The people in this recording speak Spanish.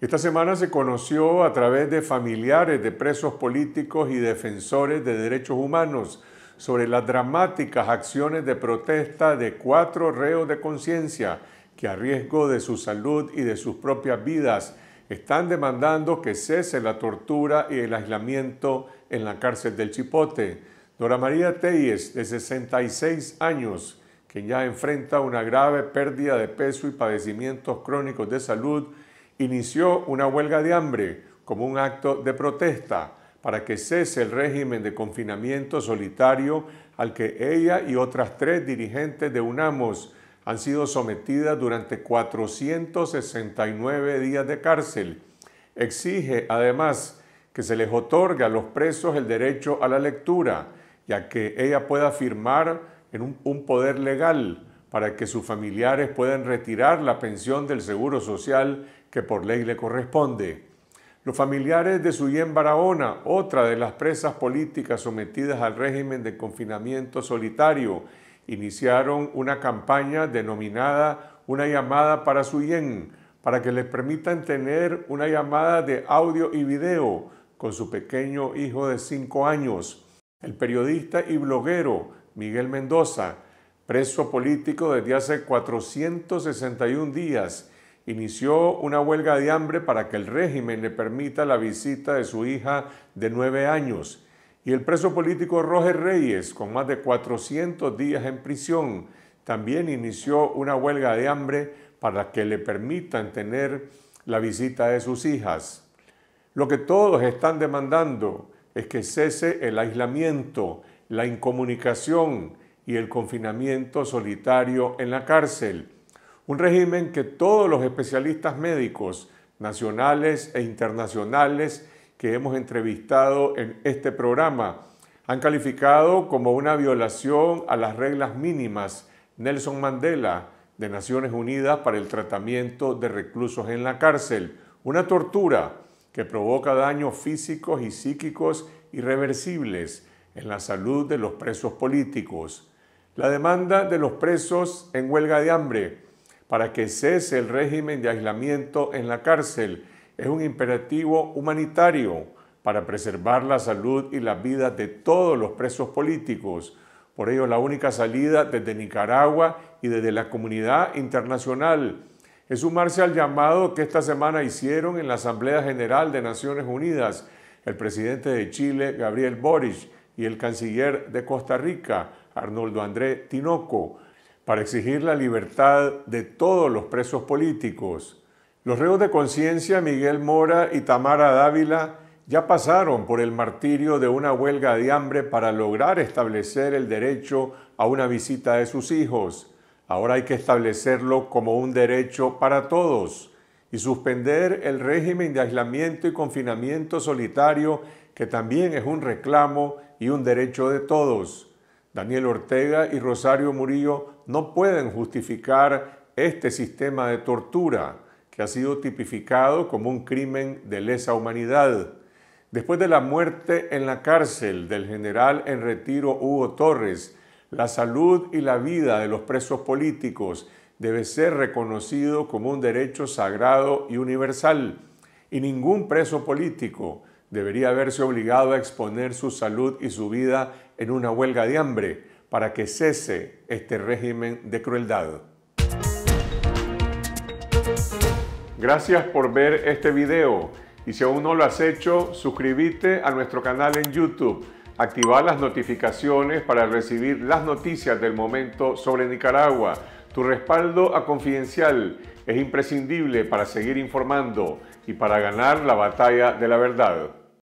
Esta semana se conoció a través de familiares de presos políticos y defensores de derechos humanos sobre las dramáticas acciones de protesta de cuatro reos de conciencia que a riesgo de su salud y de sus propias vidas están demandando que cese la tortura y el aislamiento en la cárcel del Chipote. Dora María Telles, de 66 años, quien ya enfrenta una grave pérdida de peso y padecimientos crónicos de salud, inició una huelga de hambre como un acto de protesta para que cese el régimen de confinamiento solitario al que ella y otras tres dirigentes de UNAMOS han sido sometidas durante 469 días de cárcel. Exige, además, que se les otorgue a los presos el derecho a la lectura, ya que ella pueda firmar en un, un poder legal para que sus familiares puedan retirar la pensión del Seguro Social que por ley le corresponde. Los familiares de Suyen Barahona, otra de las presas políticas sometidas al régimen de confinamiento solitario, iniciaron una campaña denominada Una llamada para Suyen, para que les permitan tener una llamada de audio y video con su pequeño hijo de 5 años. El periodista y bloguero Miguel Mendoza preso político desde hace 461 días, inició una huelga de hambre para que el régimen le permita la visita de su hija de nueve años. Y el preso político Roger Reyes, con más de 400 días en prisión, también inició una huelga de hambre para que le permitan tener la visita de sus hijas. Lo que todos están demandando es que cese el aislamiento, la incomunicación, y el confinamiento solitario en la cárcel, un régimen que todos los especialistas médicos nacionales e internacionales que hemos entrevistado en este programa han calificado como una violación a las reglas mínimas Nelson Mandela de Naciones Unidas para el tratamiento de reclusos en la cárcel, una tortura que provoca daños físicos y psíquicos irreversibles en la salud de los presos políticos. La demanda de los presos en huelga de hambre para que cese el régimen de aislamiento en la cárcel es un imperativo humanitario para preservar la salud y la vida de todos los presos políticos. Por ello, la única salida desde Nicaragua y desde la comunidad internacional es sumarse al llamado que esta semana hicieron en la Asamblea General de Naciones Unidas el presidente de Chile, Gabriel Boric, y el canciller de Costa Rica, Arnoldo André Tinoco, para exigir la libertad de todos los presos políticos. Los reos de conciencia Miguel Mora y Tamara Dávila ya pasaron por el martirio de una huelga de hambre para lograr establecer el derecho a una visita de sus hijos. Ahora hay que establecerlo como un derecho para todos y suspender el régimen de aislamiento y confinamiento solitario que también es un reclamo y un derecho de todos. Daniel Ortega y Rosario Murillo no pueden justificar este sistema de tortura que ha sido tipificado como un crimen de lesa humanidad. Después de la muerte en la cárcel del general en retiro Hugo Torres, la salud y la vida de los presos políticos debe ser reconocido como un derecho sagrado y universal. Y ningún preso político debería haberse obligado a exponer su salud y su vida en una huelga de hambre para que cese este régimen de crueldad. Gracias por ver este video y si aún no lo has hecho, suscríbete a nuestro canal en YouTube, activa las notificaciones para recibir las noticias del momento sobre Nicaragua. Tu respaldo a Confidencial es imprescindible para seguir informando y para ganar la batalla de la verdad.